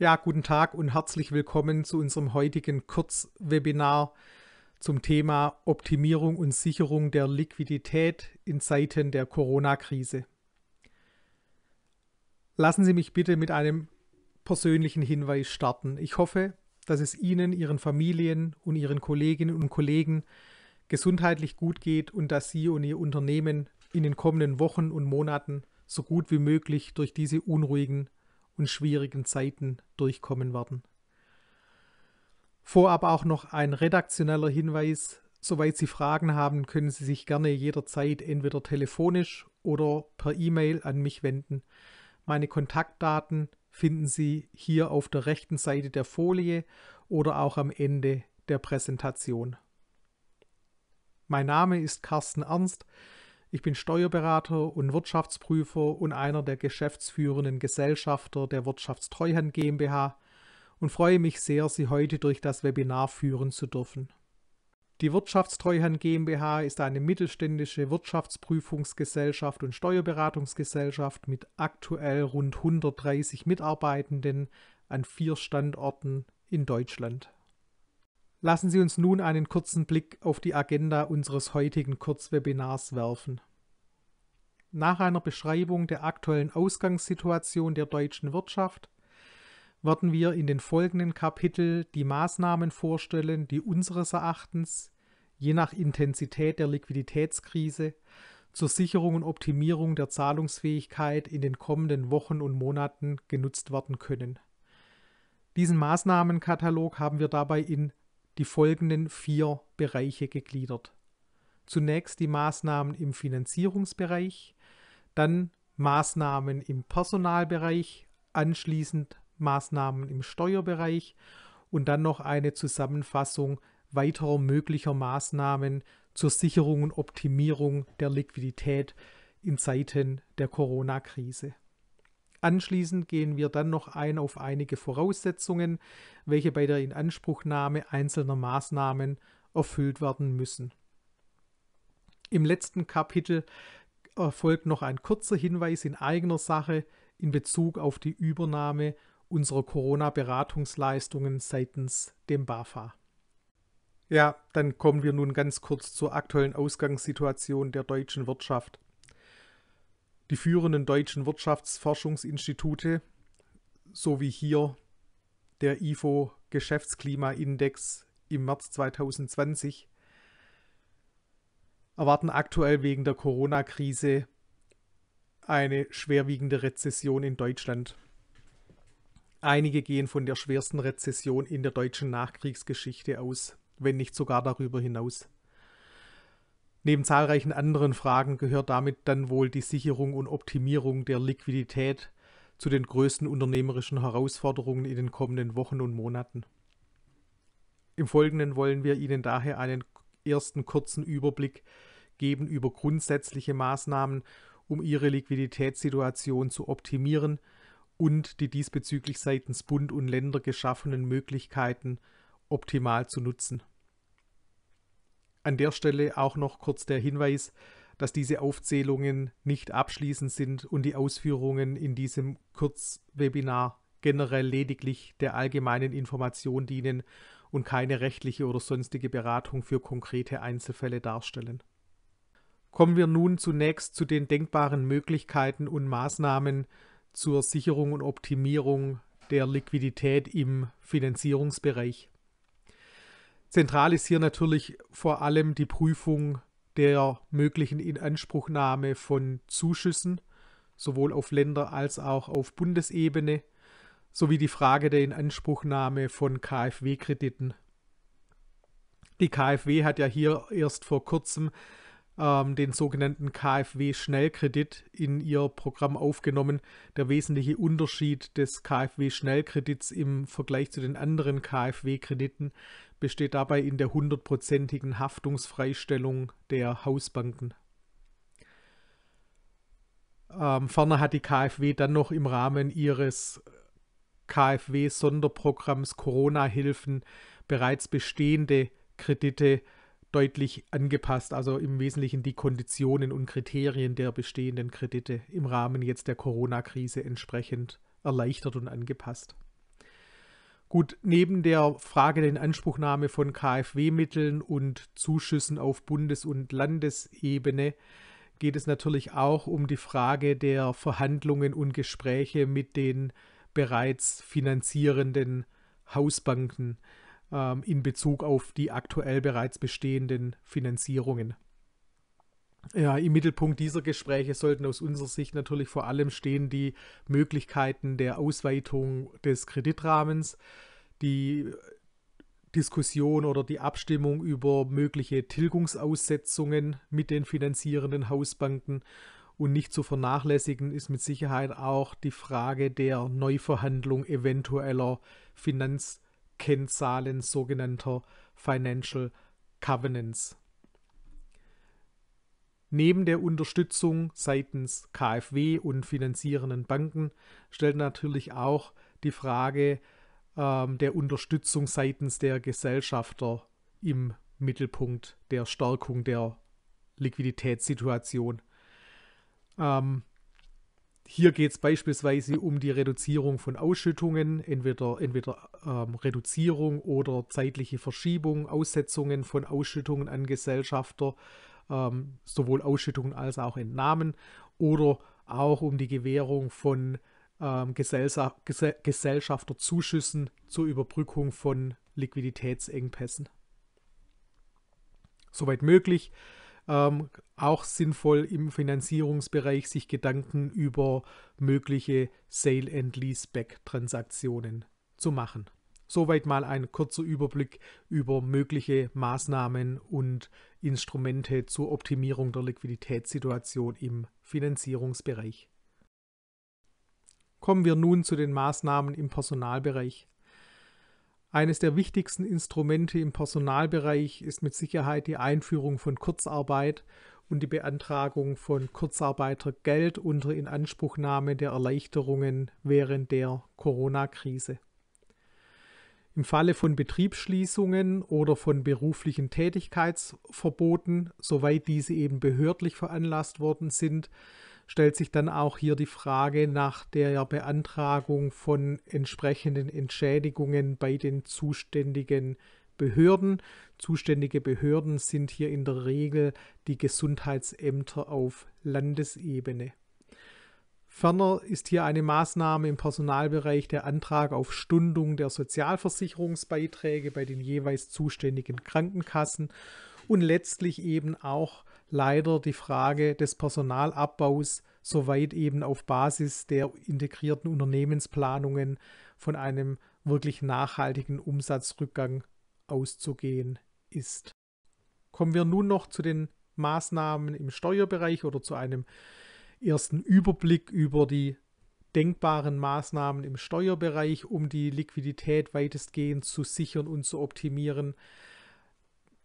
Ja, guten Tag und herzlich willkommen zu unserem heutigen Kurzwebinar zum Thema Optimierung und Sicherung der Liquidität in Zeiten der Corona-Krise. Lassen Sie mich bitte mit einem persönlichen Hinweis starten. Ich hoffe, dass es Ihnen, Ihren Familien und Ihren Kolleginnen und Kollegen gesundheitlich gut geht und dass Sie und Ihr Unternehmen in den kommenden Wochen und Monaten so gut wie möglich durch diese unruhigen und schwierigen Zeiten durchkommen werden. Vorab auch noch ein redaktioneller Hinweis. Soweit Sie Fragen haben, können Sie sich gerne jederzeit entweder telefonisch oder per E-Mail an mich wenden. Meine Kontaktdaten finden Sie hier auf der rechten Seite der Folie oder auch am Ende der Präsentation. Mein Name ist Carsten Ernst. Ich bin Steuerberater und Wirtschaftsprüfer und einer der geschäftsführenden Gesellschafter der Wirtschaftstreuhand GmbH und freue mich sehr, Sie heute durch das Webinar führen zu dürfen. Die Wirtschaftstreuhand GmbH ist eine mittelständische Wirtschaftsprüfungsgesellschaft und Steuerberatungsgesellschaft mit aktuell rund 130 Mitarbeitenden an vier Standorten in Deutschland. Lassen Sie uns nun einen kurzen Blick auf die Agenda unseres heutigen Kurzwebinars werfen. Nach einer Beschreibung der aktuellen Ausgangssituation der deutschen Wirtschaft werden wir in den folgenden Kapitel die Maßnahmen vorstellen, die unseres Erachtens, je nach Intensität der Liquiditätskrise, zur Sicherung und Optimierung der Zahlungsfähigkeit in den kommenden Wochen und Monaten genutzt werden können. Diesen Maßnahmenkatalog haben wir dabei in die folgenden vier Bereiche gegliedert. Zunächst die Maßnahmen im Finanzierungsbereich, dann Maßnahmen im Personalbereich, anschließend Maßnahmen im Steuerbereich und dann noch eine Zusammenfassung weiterer möglicher Maßnahmen zur Sicherung und Optimierung der Liquidität in Zeiten der Corona-Krise. Anschließend gehen wir dann noch ein auf einige Voraussetzungen, welche bei der Inanspruchnahme einzelner Maßnahmen erfüllt werden müssen. Im letzten Kapitel erfolgt noch ein kurzer Hinweis in eigener Sache in Bezug auf die Übernahme unserer Corona-Beratungsleistungen seitens dem BAFA. Ja, dann kommen wir nun ganz kurz zur aktuellen Ausgangssituation der deutschen Wirtschaft die führenden deutschen Wirtschaftsforschungsinstitute so wie hier der IFO Geschäftsklimaindex im März 2020 erwarten aktuell wegen der Corona-Krise eine schwerwiegende Rezession in Deutschland. Einige gehen von der schwersten Rezession in der deutschen Nachkriegsgeschichte aus, wenn nicht sogar darüber hinaus. Neben zahlreichen anderen Fragen gehört damit dann wohl die Sicherung und Optimierung der Liquidität zu den größten unternehmerischen Herausforderungen in den kommenden Wochen und Monaten. Im Folgenden wollen wir Ihnen daher einen ersten kurzen Überblick geben über grundsätzliche Maßnahmen, um Ihre Liquiditätssituation zu optimieren und die diesbezüglich seitens Bund und Länder geschaffenen Möglichkeiten optimal zu nutzen. An der Stelle auch noch kurz der Hinweis, dass diese Aufzählungen nicht abschließend sind und die Ausführungen in diesem Kurzwebinar generell lediglich der allgemeinen Information dienen und keine rechtliche oder sonstige Beratung für konkrete Einzelfälle darstellen. Kommen wir nun zunächst zu den denkbaren Möglichkeiten und Maßnahmen zur Sicherung und Optimierung der Liquidität im Finanzierungsbereich. Zentral ist hier natürlich vor allem die Prüfung der möglichen Inanspruchnahme von Zuschüssen, sowohl auf Länder- als auch auf Bundesebene, sowie die Frage der Inanspruchnahme von KfW-Krediten. Die KfW hat ja hier erst vor kurzem ähm, den sogenannten KfW-Schnellkredit in ihr Programm aufgenommen. Der wesentliche Unterschied des KfW-Schnellkredits im Vergleich zu den anderen KfW-Krediten besteht dabei in der hundertprozentigen Haftungsfreistellung der Hausbanken. Ähm, ferner hat die KfW dann noch im Rahmen ihres KfW-Sonderprogramms Corona-Hilfen bereits bestehende Kredite deutlich angepasst, also im Wesentlichen die Konditionen und Kriterien der bestehenden Kredite im Rahmen jetzt der Corona-Krise entsprechend erleichtert und angepasst. Gut, neben der Frage der Inanspruchnahme von KfW-Mitteln und Zuschüssen auf Bundes- und Landesebene geht es natürlich auch um die Frage der Verhandlungen und Gespräche mit den bereits finanzierenden Hausbanken ähm, in Bezug auf die aktuell bereits bestehenden Finanzierungen. Ja, im Mittelpunkt dieser Gespräche sollten aus unserer Sicht natürlich vor allem stehen die Möglichkeiten der Ausweitung des Kreditrahmens, die Diskussion oder die Abstimmung über mögliche Tilgungsaussetzungen mit den finanzierenden Hausbanken und nicht zu vernachlässigen ist mit Sicherheit auch die Frage der Neuverhandlung eventueller Finanz- Kennzahlen sogenannter Financial Covenants. Neben der Unterstützung seitens KfW und finanzierenden Banken stellt natürlich auch die Frage ähm, der Unterstützung seitens der Gesellschafter im Mittelpunkt der Stärkung der Liquiditätssituation. Ähm, hier geht es beispielsweise um die Reduzierung von Ausschüttungen, entweder, entweder ähm, Reduzierung oder zeitliche Verschiebung, Aussetzungen von Ausschüttungen an Gesellschafter, ähm, sowohl Ausschüttungen als auch Entnahmen, oder auch um die Gewährung von ähm, Gesellsa Gesell Gesellschafterzuschüssen zur Überbrückung von Liquiditätsengpässen. Soweit möglich ähm, auch sinnvoll im Finanzierungsbereich sich Gedanken über mögliche Sale- and Leaseback-Transaktionen zu machen. Soweit mal ein kurzer Überblick über mögliche Maßnahmen und Instrumente zur Optimierung der Liquiditätssituation im Finanzierungsbereich. Kommen wir nun zu den Maßnahmen im Personalbereich. Eines der wichtigsten Instrumente im Personalbereich ist mit Sicherheit die Einführung von Kurzarbeit und die Beantragung von Kurzarbeitergeld unter Inanspruchnahme der Erleichterungen während der Corona-Krise. Im Falle von Betriebsschließungen oder von beruflichen Tätigkeitsverboten, soweit diese eben behördlich veranlasst worden sind, stellt sich dann auch hier die Frage nach der Beantragung von entsprechenden Entschädigungen bei den zuständigen Behörden. Zuständige Behörden sind hier in der Regel die Gesundheitsämter auf Landesebene. Ferner ist hier eine Maßnahme im Personalbereich der Antrag auf Stundung der Sozialversicherungsbeiträge bei den jeweils zuständigen Krankenkassen und letztlich eben auch leider die Frage des Personalabbaus, soweit eben auf Basis der integrierten Unternehmensplanungen von einem wirklich nachhaltigen Umsatzrückgang auszugehen ist. Kommen wir nun noch zu den Maßnahmen im Steuerbereich oder zu einem ersten Überblick über die denkbaren Maßnahmen im Steuerbereich, um die Liquidität weitestgehend zu sichern und zu optimieren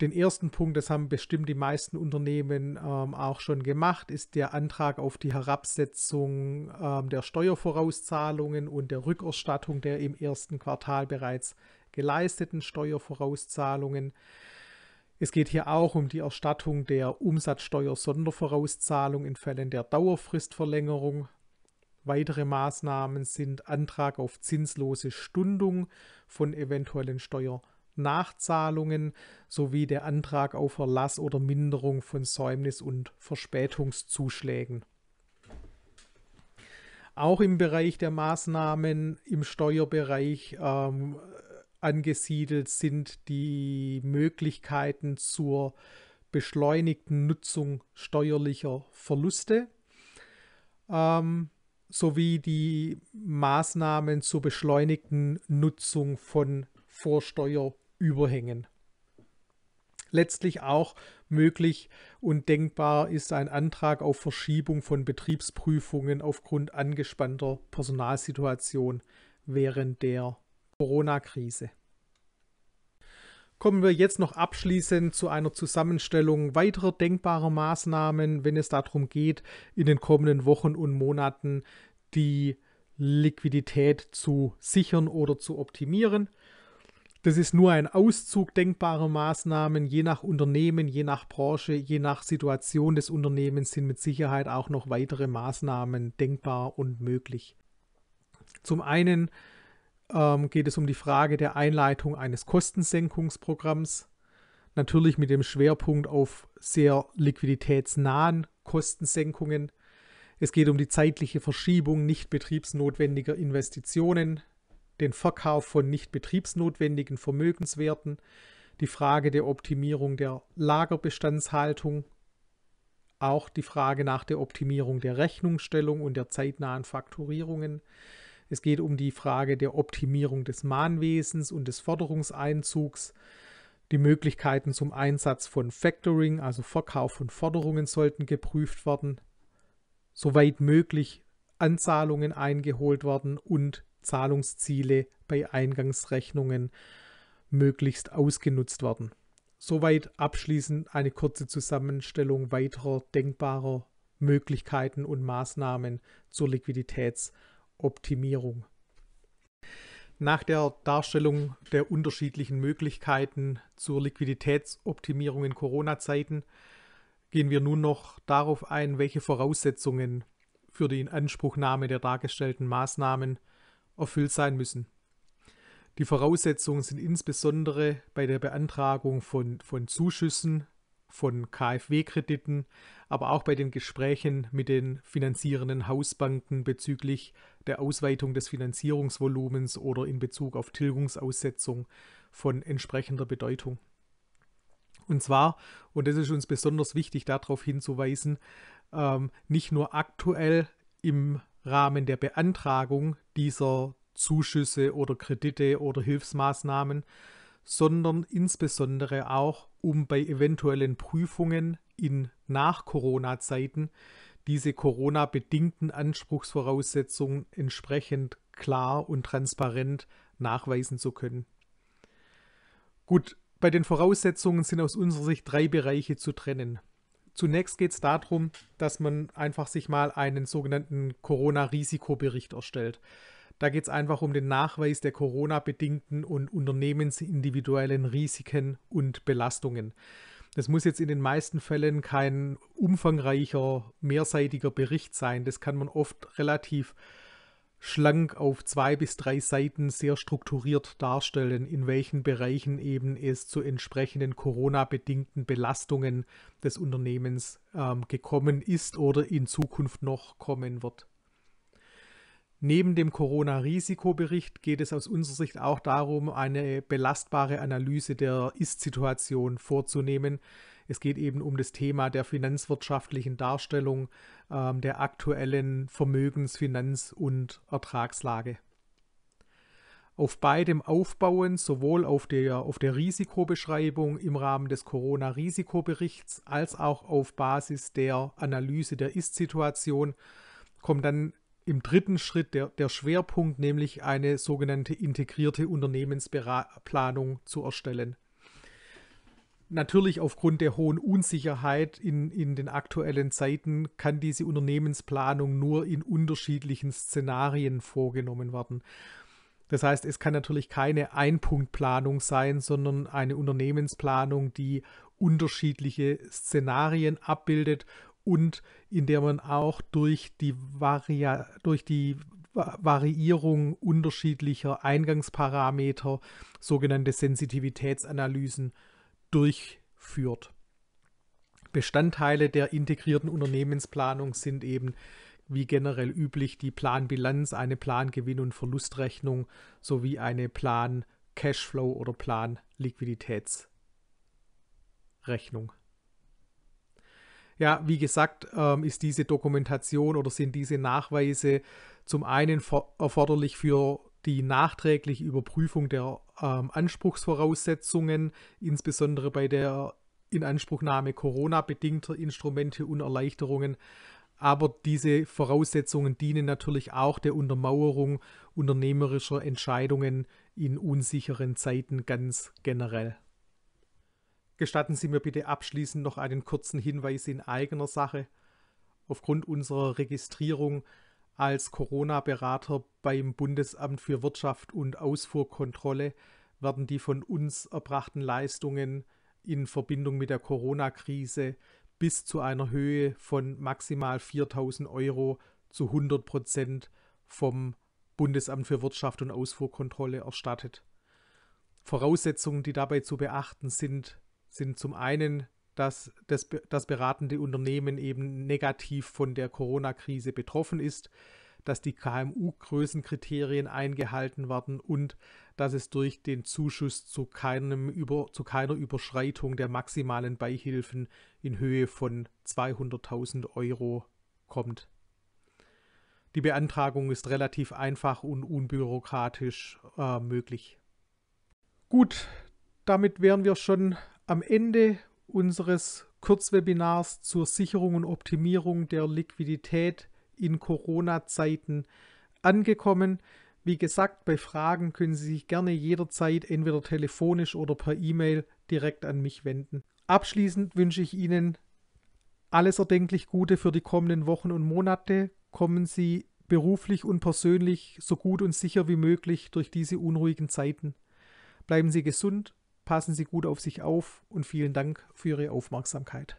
den ersten Punkt, das haben bestimmt die meisten Unternehmen ähm, auch schon gemacht, ist der Antrag auf die Herabsetzung ähm, der Steuervorauszahlungen und der Rückerstattung der im ersten Quartal bereits geleisteten Steuervorauszahlungen. Es geht hier auch um die Erstattung der Umsatzsteuer-Sondervorauszahlung in Fällen der Dauerfristverlängerung. Weitere Maßnahmen sind Antrag auf zinslose Stundung von eventuellen Steuervorauszahlungen. Nachzahlungen sowie der Antrag auf Erlass oder Minderung von Säumnis- und Verspätungszuschlägen. Auch im Bereich der Maßnahmen im Steuerbereich ähm, angesiedelt sind die Möglichkeiten zur beschleunigten Nutzung steuerlicher Verluste ähm, sowie die Maßnahmen zur beschleunigten Nutzung von Vorsteuer überhängen. Letztlich auch möglich und denkbar ist ein Antrag auf Verschiebung von Betriebsprüfungen aufgrund angespannter Personalsituation während der Corona-Krise. Kommen wir jetzt noch abschließend zu einer Zusammenstellung weiterer denkbarer Maßnahmen, wenn es darum geht, in den kommenden Wochen und Monaten die Liquidität zu sichern oder zu optimieren. Das ist nur ein Auszug denkbarer Maßnahmen. Je nach Unternehmen, je nach Branche, je nach Situation des Unternehmens sind mit Sicherheit auch noch weitere Maßnahmen denkbar und möglich. Zum einen ähm, geht es um die Frage der Einleitung eines Kostensenkungsprogramms. Natürlich mit dem Schwerpunkt auf sehr liquiditätsnahen Kostensenkungen. Es geht um die zeitliche Verschiebung nicht betriebsnotwendiger Investitionen den Verkauf von nicht betriebsnotwendigen Vermögenswerten, die Frage der Optimierung der Lagerbestandshaltung, auch die Frage nach der Optimierung der Rechnungsstellung und der zeitnahen Fakturierungen. Es geht um die Frage der Optimierung des Mahnwesens und des Forderungseinzugs. Die Möglichkeiten zum Einsatz von Factoring, also Verkauf von Forderungen, sollten geprüft werden. Soweit möglich Anzahlungen eingeholt werden und Zahlungsziele bei Eingangsrechnungen möglichst ausgenutzt werden. Soweit abschließend eine kurze Zusammenstellung weiterer denkbarer Möglichkeiten und Maßnahmen zur Liquiditätsoptimierung. Nach der Darstellung der unterschiedlichen Möglichkeiten zur Liquiditätsoptimierung in Corona-Zeiten gehen wir nun noch darauf ein, welche Voraussetzungen für die Inanspruchnahme der dargestellten Maßnahmen erfüllt sein müssen. Die Voraussetzungen sind insbesondere bei der Beantragung von, von Zuschüssen, von KfW-Krediten, aber auch bei den Gesprächen mit den finanzierenden Hausbanken bezüglich der Ausweitung des Finanzierungsvolumens oder in Bezug auf Tilgungsaussetzung von entsprechender Bedeutung. Und zwar, und das ist uns besonders wichtig, darauf hinzuweisen, ähm, nicht nur aktuell im Rahmen der Beantragung dieser Zuschüsse oder Kredite oder Hilfsmaßnahmen, sondern insbesondere auch, um bei eventuellen Prüfungen in Nach-Corona-Zeiten diese Corona-bedingten Anspruchsvoraussetzungen entsprechend klar und transparent nachweisen zu können. Gut, bei den Voraussetzungen sind aus unserer Sicht drei Bereiche zu trennen. Zunächst geht es darum, dass man einfach sich mal einen sogenannten Corona-Risikobericht erstellt. Da geht es einfach um den Nachweis der Corona-bedingten und unternehmensindividuellen Risiken und Belastungen. Das muss jetzt in den meisten Fällen kein umfangreicher, mehrseitiger Bericht sein. Das kann man oft relativ äh, schlank auf zwei bis drei Seiten sehr strukturiert darstellen, in welchen Bereichen eben es zu entsprechenden Corona-bedingten Belastungen des Unternehmens ähm, gekommen ist oder in Zukunft noch kommen wird. Neben dem Corona-Risikobericht geht es aus unserer Sicht auch darum, eine belastbare Analyse der Ist-Situation vorzunehmen, es geht eben um das Thema der finanzwirtschaftlichen Darstellung ähm, der aktuellen Vermögens-, Finanz- und Ertragslage. Auf beidem aufbauend, sowohl auf der, auf der Risikobeschreibung im Rahmen des Corona-Risikoberichts als auch auf Basis der Analyse der Ist-Situation, kommt dann im dritten Schritt der, der, Schwerpunkt, nämlich eine sogenannte integrierte Unternehmensplanung zu erstellen natürlich aufgrund der hohen Unsicherheit in, in den aktuellen Zeiten kann diese Unternehmensplanung nur in unterschiedlichen Szenarien vorgenommen werden. Das heißt, es kann natürlich keine Einpunktplanung sein, sondern eine Unternehmensplanung, die unterschiedliche Szenarien abbildet und in der man auch durch die, Varia durch die Variierung unterschiedlicher Eingangsparameter sogenannte Sensitivitätsanalysen äh, durchführt. Bestandteile der integrierten Unternehmensplanung sind eben wie generell üblich die Planbilanz, eine Plangewinn- und Verlustrechnung sowie eine Plan-Cashflow- oder Plan-Liquiditätsrechnung. Ja, wie gesagt, ähm, ist diese Dokumentation oder sind diese Nachweise zum einen erforderlich für die nachträgliche Überprüfung der ähm, Anspruchsvoraussetzungen, insbesondere bei der Inanspruchnahme Corona-bedingter Instrumente und Erleichterungen. Aber diese Voraussetzungen dienen natürlich auch der Untermauerung unternehmerischer Entscheidungen in unsicheren Zeiten ganz generell. Gestatten Sie mir bitte abschließend noch einen kurzen Hinweis in eigener Sache. Aufgrund unserer Registrierung als Corona-Berater beim Bundesamt für Wirtschaft und Ausfuhrkontrolle werden die von uns erbrachten Leistungen in Verbindung mit der Corona-Krise bis zu einer Höhe von maximal 4000 Euro zu 100 Prozent vom Bundesamt für Wirtschaft und Ausfuhrkontrolle erstattet. Voraussetzungen, die dabei zu beachten sind, sind zum einen dass das, das beratende Unternehmen eben negativ von der Corona-Krise betroffen ist, dass die KMU-Größenkriterien eingehalten werden und dass es durch den Zuschuss zu, keinem über, zu keiner Überschreitung der maximalen Beihilfen in Höhe von 200.000 Euro kommt. Die Beantragung ist relativ einfach und unbürokratisch äh, möglich. Gut, damit wären wir schon am Ende unseres Kurzwebinars zur Sicherung und Optimierung der Liquidität in Corona-Zeiten angekommen. Wie gesagt, bei Fragen können Sie sich gerne jederzeit entweder telefonisch oder per E-Mail direkt an mich wenden. Abschließend wünsche ich Ihnen alles erdenklich Gute für die kommenden Wochen und Monate. Kommen Sie beruflich und persönlich so gut und sicher wie möglich durch diese unruhigen Zeiten. Bleiben Sie gesund passen Sie gut auf sich auf und vielen Dank für Ihre Aufmerksamkeit.